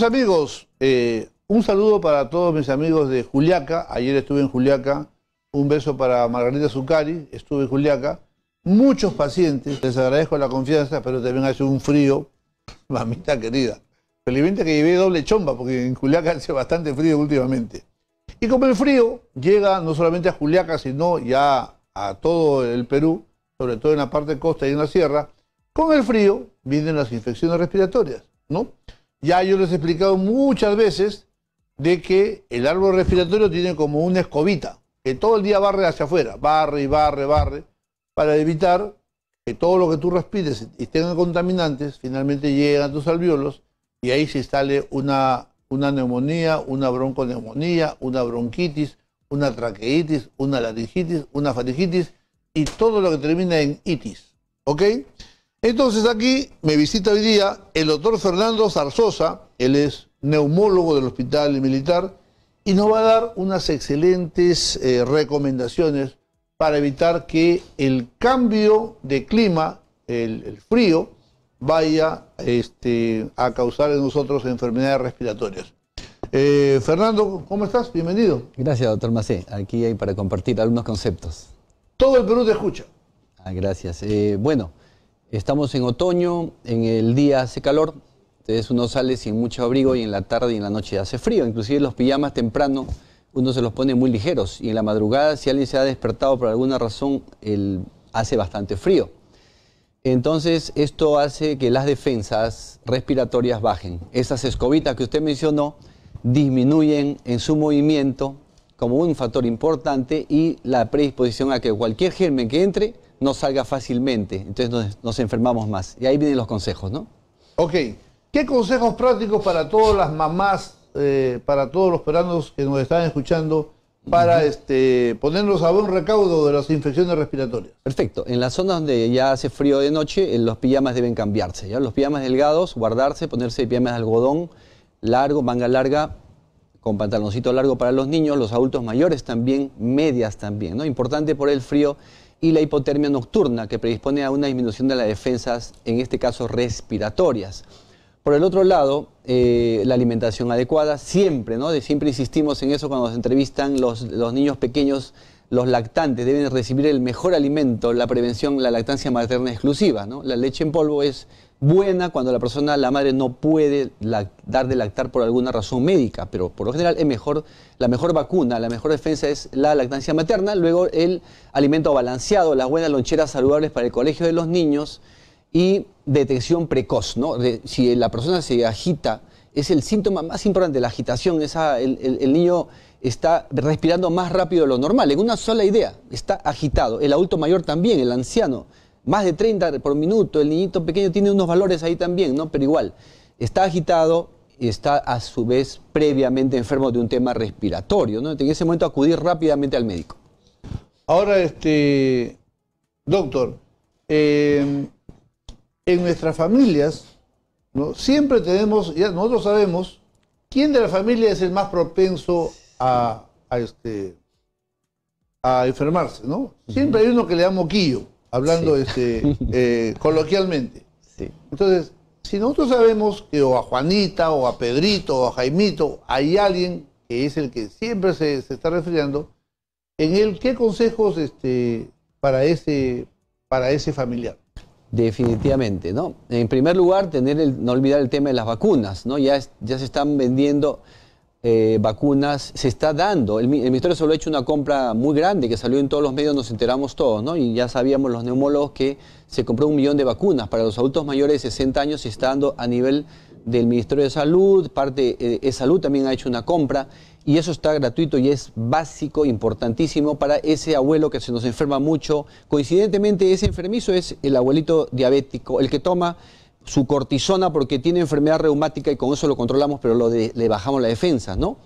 amigos, eh, un saludo para todos mis amigos de Juliaca. Ayer estuve en Juliaca. Un beso para Margarita Zucari, estuve en Juliaca. Muchos pacientes, les agradezco la confianza, pero también hace un frío, mamita querida. Felizmente que llevé doble chomba, porque en Juliaca hace bastante frío últimamente. Y como el frío llega no solamente a Juliaca, sino ya a todo el Perú, sobre todo en la parte costa y en la sierra. Con el frío vienen las infecciones respiratorias, ¿no? Ya yo les he explicado muchas veces de que el árbol respiratorio tiene como una escobita, que todo el día barre hacia afuera, barre y barre, barre, para evitar que todo lo que tú respires y tenga contaminantes finalmente lleguen a tus alvéolos y ahí se instale una, una neumonía, una bronconeumonía, una bronquitis, una traqueitis, una laringitis, una faringitis y todo lo que termina en itis. ¿Ok? Entonces aquí me visita hoy día el doctor Fernando Zarzosa, él es neumólogo del Hospital Militar, y nos va a dar unas excelentes eh, recomendaciones para evitar que el cambio de clima, el, frío, vaya este, a causar en nosotros enfermedades respiratorias. Eh, Fernando, ¿cómo estás? Bienvenido. Gracias, doctor Macé. Aquí hay para compartir algunos conceptos. Todo el Perú te escucha. Ah, gracias. Eh, bueno, Estamos en otoño, en el día hace calor, entonces uno sale sin mucho abrigo y en la tarde y en la noche hace frío. Inclusive los pijamas temprano uno se los pone muy ligeros y en la madrugada si alguien se ha despertado por alguna razón hace bastante frío. Entonces esto hace que las defensas respiratorias bajen. Esas escobitas que usted mencionó disminuyen en su movimiento como un factor importante y la predisposición a que cualquier germen que entre no salga fácilmente. Entonces nos, enfermamos más. Y ahí vienen los consejos, ¿no? Ok. ¿Qué consejos prácticos para todas las mamás, eh, para todos los peranos que nos están escuchando, para este, ponernos a buen recaudo de las infecciones respiratorias? Perfecto. En las zonas donde ya hace frío de noche, eh, los pijamas deben cambiarse. ¿ya? Los pijamas delgados, guardarse, ponerse pijamas de algodón largo, manga larga, con pantaloncito largo para los niños, los adultos mayores también, medias también. ¿no? Importante por el frío y la hipotermia nocturna, que predispone a una disminución de las defensas, en este caso respiratorias. Por el otro lado, eh, la alimentación adecuada, siempre, ¿no? De, siempre insistimos en eso cuando nos entrevistan los, los, niños pequeños, los lactantes deben recibir el mejor alimento, la prevención, la lactancia materna exclusiva, ¿no? La leche en polvo es buena cuando la persona, la madre, no puede dar de lactar por alguna razón médica, pero por lo general es mejor, la mejor vacuna, la mejor defensa es la lactancia materna, luego el alimento balanceado, las buenas loncheras saludables para el colegio de los niños y detección precoz, si la persona se agita, es el síntoma más importante, la agitación, esa, el, el niño está respirando más rápido de lo normal, en una sola idea, está agitado, el adulto mayor también, el anciano, más de 30 por minuto. El niñito pequeño tiene unos valores ahí también, ¿no? Pero igual, está agitado y está a su vez previamente enfermo de un tema respiratorio, ¿no? En ese momento acudir rápidamente al médico. Ahora, este, doctor, em, en nuestras familias, ¿no? siempre tenemos, ya nosotros sabemos, quién de la familia es el más propenso a, este, a enfermarse, ¿no? Siempre hay uno que le da moquillo hablando este, eh, coloquialmente. Entonces, si nosotros sabemos que o a Juanita o a Pedrito o a Jaimito hay alguien que es el que siempre se, está refiriendo, en él, ¿qué consejos este, para, ese, para ese familiar? Definitivamente, ¿no? En primer lugar, tener no olvidar el tema de las vacunas, ¿no? Ya, ya se están vendiendo eh, vacunas se está dando. El, Ministerio Ministerio Salud ha hecho una compra muy grande que salió en todos los medios, nos enteramos todos, ¿no? Y ya sabíamos los neumólogos que se compró un millón de vacunas para los adultos mayores de 60 años, se está dando a nivel del Ministerio de Salud, parte de eh, Salud también ha hecho una compra y eso está gratuito y es básico, importantísimo para ese abuelo que se nos enferma mucho. Coincidentemente ese enfermizo es el abuelito diabético, el que toma su cortisona porque tiene enfermedad reumática y con eso lo controlamos, pero le bajamos la defensa, ¿no?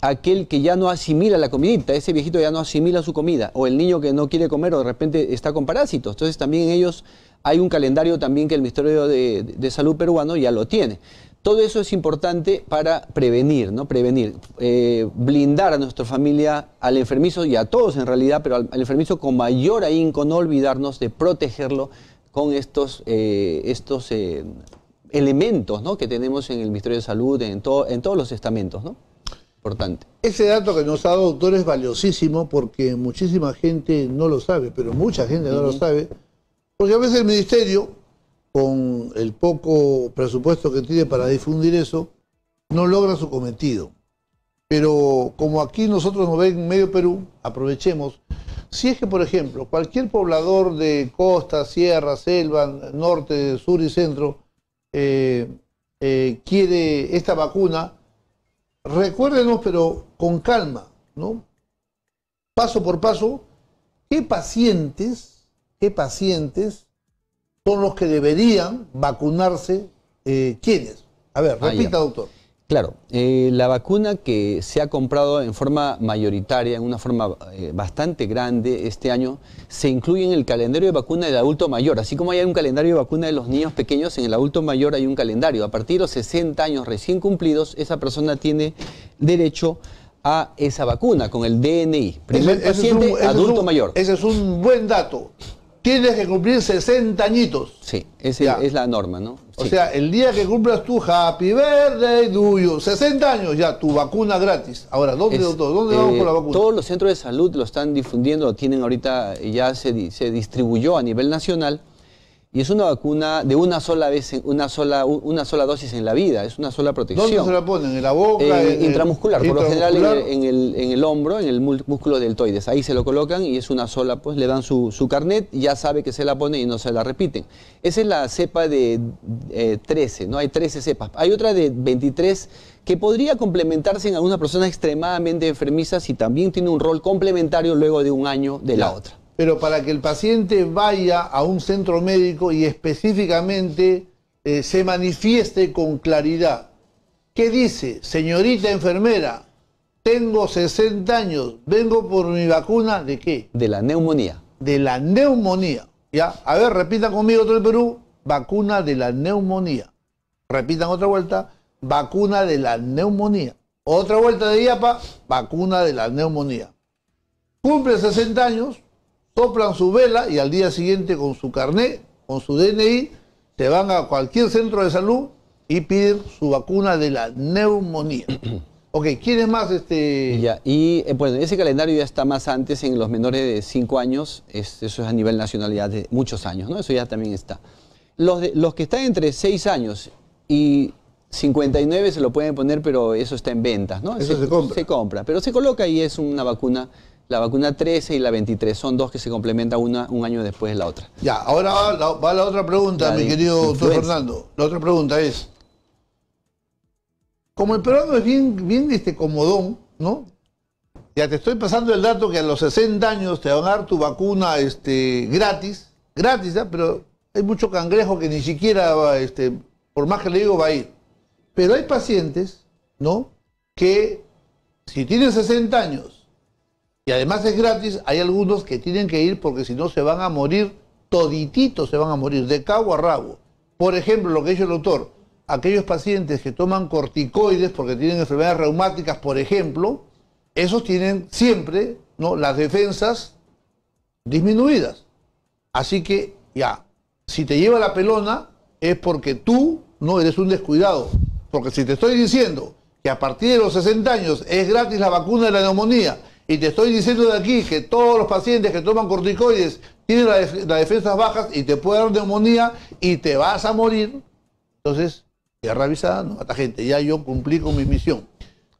Aquel que ya no asimila la comidita, ese viejito ya no asimila su comida, o el niño que no quiere comer o de repente está con parásitos. Entonces también en ellos hay un calendario también que el Ministerio de, Salud peruano ya lo tiene. Todo eso es importante para prevenir, ¿no? Prevenir, eh, blindar a nuestra familia, al enfermizo y a todos en realidad, pero al, al enfermizo con mayor ahínco, no olvidarnos de protegerlo con estos, eh, estos eh, elementos que tenemos en el Ministerio de Salud, en, en todos los estamentos, ¿no? Importante. Ese dato que nos ha dado, doctor, es valiosísimo porque muchísima gente no lo sabe, pero mucha gente no lo sabe, porque a veces el Ministerio, con el poco presupuesto que tiene para difundir eso, no logra su cometido. Pero como aquí nosotros nos ven en medio Perú, aprovechemos si es que, por ejemplo, cualquier poblador de costa, sierra, selva, norte, sur y centro eh, eh, quiere esta vacuna, recuérdenos, pero con calma, ¿no? Paso por paso, ¿qué pacientes, qué pacientes son los que deberían vacunarse? Eh, ¿Quiénes? A ver, ah, repita, doctor. Claro, eh, la vacuna que se ha comprado en forma mayoritaria, en una forma eh, bastante grande este año, se incluye en el calendario de vacuna del adulto mayor. Así como hay un calendario de vacuna de los niños pequeños, en el adulto mayor hay un calendario. A partir de los 60 años recién cumplidos, esa persona tiene derecho a esa vacuna con el DNI. Primer adulto mayor. Ese es un buen dato tienes que cumplir 60 añitos. Sí, esa es la norma, ¿no? O sea, el día que cumplas tu happy birthday, tuyo, 60 años ya, tu vacuna gratis. Ahora, ¿dónde, ¿dónde vamos eh, con la vacuna? Todos los centros de salud lo están difundiendo, lo tienen ahorita, ya se, se distribuyó a nivel nacional y es una vacuna de una sola vez, una sola, una sola dosis en la vida, es una sola protección. ¿Dónde se la ponen? ¿En la boca? intramuscular, por lo general en el, hombro, en el músculo deltoides. Ahí se lo colocan y es una sola, pues le dan su, su carnet, ya sabe que se la pone y no se la repiten. Esa es la cepa de 13, eh, ¿no? Hay 13 cepas. Hay otra de 23 que podría complementarse en algunas personas extremadamente enfermizas y también tiene un rol complementario luego de un año de la otra pero para que el paciente vaya a un centro médico y específicamente eh, se manifieste con claridad. ¿Qué dice? Señorita enfermera, tengo 60 años, vengo por mi vacuna de qué? De la neumonía. De la neumonía. ¿Ya? A ver, repitan conmigo otro el Perú, vacuna de la neumonía. Repitan otra vuelta, vacuna de la neumonía. Otra vuelta de IAPA, vacuna de la neumonía. Cumple 60 años, soplan su vela y al día siguiente con su carnet, con su DNI, se van a cualquier centro de salud y piden su vacuna de la neumonía. ok, es más? Este... Ya, y eh, bueno, ese calendario ya está más antes en los menores de 5 años, eso es a nivel nacionalidad de muchos años, ¿no? Eso ya también está. Los, los que están entre 6 años y 59 se lo pueden poner, pero eso está en ventas, ¿no? Eso se compra. Se compra, pero se coloca y es una vacuna la vacuna 13 y la 23 son dos que se complementan una un año después de la otra. Ya, ahora va la, otra pregunta, mi querido doctor Fernando. La otra pregunta es, como el peruano es bien, este, comodón, ¿no? Ya te estoy pasando el dato que a los 60 años te van a dar tu vacuna este, gratis, gratis, ¿ah? pero hay mucho cangrejo que ni siquiera, este, por más que le digo, va a ir. Pero hay pacientes, ¿no? Que si tienen 60 años y además es gratis, hay algunos que tienen que ir porque si no se van a morir, todititos se van a morir, de cabo a rabo. Por ejemplo, lo que dice el doctor, aquellos pacientes que toman corticoides porque tienen enfermedades reumáticas, por ejemplo, esos tienen siempre ¿no? las defensas disminuidas. Así que ya, si te lleva la pelona es porque tú no eres un descuidado. Porque si te estoy diciendo que a partir de los 60 años es gratis la vacuna de la neumonía, y te estoy diciendo de aquí que todos los pacientes que toman corticoides tienen las defensas bajas y te puede dar neumonía y te vas a morir. Entonces, ya revisada, no mata gente. Ya yo cumplí con mi misión.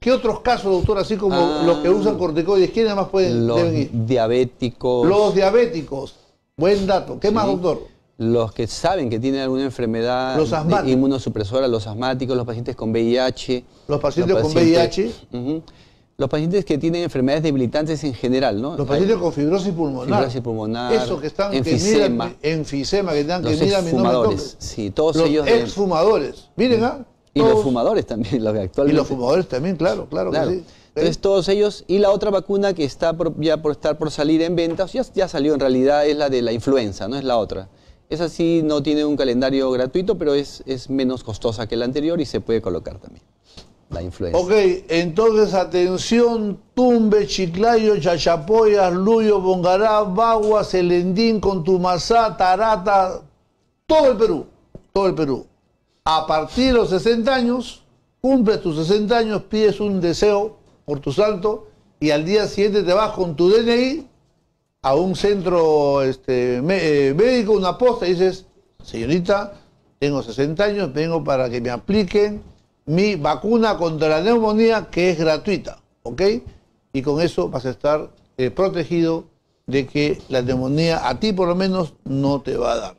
¿Qué otros casos, doctor, así como ah, los que usan corticoides, quiénes más pueden los diabéticos. Los diabéticos. Buen dato. ¿Qué más, doctor? Los que saben que tienen alguna enfermedad los inmunosupresora, los asmáticos, los pacientes con VIH. Los pacientes, con VIH. Los pacientes que tienen enfermedades debilitantes en general, ¿no? Los pacientes con fibrosis pulmonar. eso que están enfisema. Que que están que miran fumadores. sí, todos ellos. Exfumadores. Miren, ¿ah? Y los fumadores también, los de actualmente. Y los fumadores también, claro, claro, que sí. Entonces todos ellos y la otra vacuna que está ya por estar por salir en ventas, ya, ya salió en realidad, es la de la influenza, no es la otra. Esa sí no tiene un calendario gratuito, pero es, es menos costosa que la anterior y se puede colocar también la influencia. Ok, entonces atención, Tumbe, Chiclayo, Chachapoyas, Luyo, Bongará, Baguas, Elendín, Contumazá, Tarata, todo el Perú, todo el Perú. A partir de los 60 años, cumples tus 60 años, pides un deseo por tu santo y al día siguiente te vas con tu DNI a un centro este, eh, médico, una posta, y dices, señorita, tengo 60 años, vengo para que me apliquen mi vacuna contra la neumonía que es gratuita, ¿ok? Y con eso vas a estar eh, protegido de que la neumonía a ti por lo menos no te va a dar.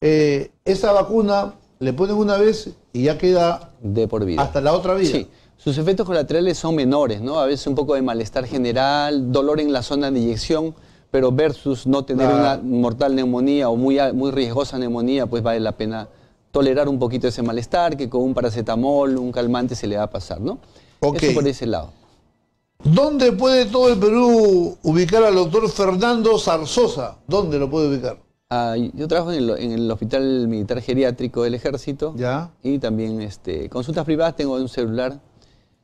Eh, esa vacuna le ponen una vez y ya queda de por vida. Hasta la otra vida. Sí. Sus efectos colaterales son menores, ¿no? A veces un poco de malestar general, dolor en la zona de inyección, pero versus no tener una mortal neumonía o muy, muy riesgosa neumonía, pues vale la pena tolerar un poquito ese malestar, que con un paracetamol, un calmante se le va a pasar, ¿no? Okay. Eso por ese lado. ¿Dónde puede todo el Perú ubicar al doctor Fernando Zarzosa? ¿Dónde lo puede ubicar? yo trabajo en el, Hospital Militar Geriátrico del Ejército. Ya. Y también este, consultas privadas, tengo un celular.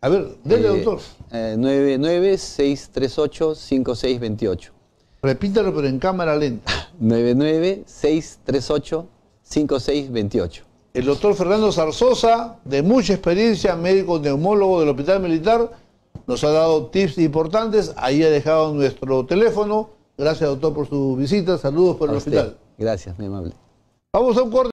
A ver, dele, doctor. Eh, doctor. Eh, 5628 Repítalo, pero en cámara lenta. 99-638-5628. 5628. El doctor Fernando Zarzosa, de mucha experiencia, médico neumólogo del Hospital Militar, nos ha dado tips importantes. Ahí ha dejado nuestro teléfono. Gracias, doctor, por su visita. Saludos por el hospital. Gracias, muy amable. Vamos a un corte.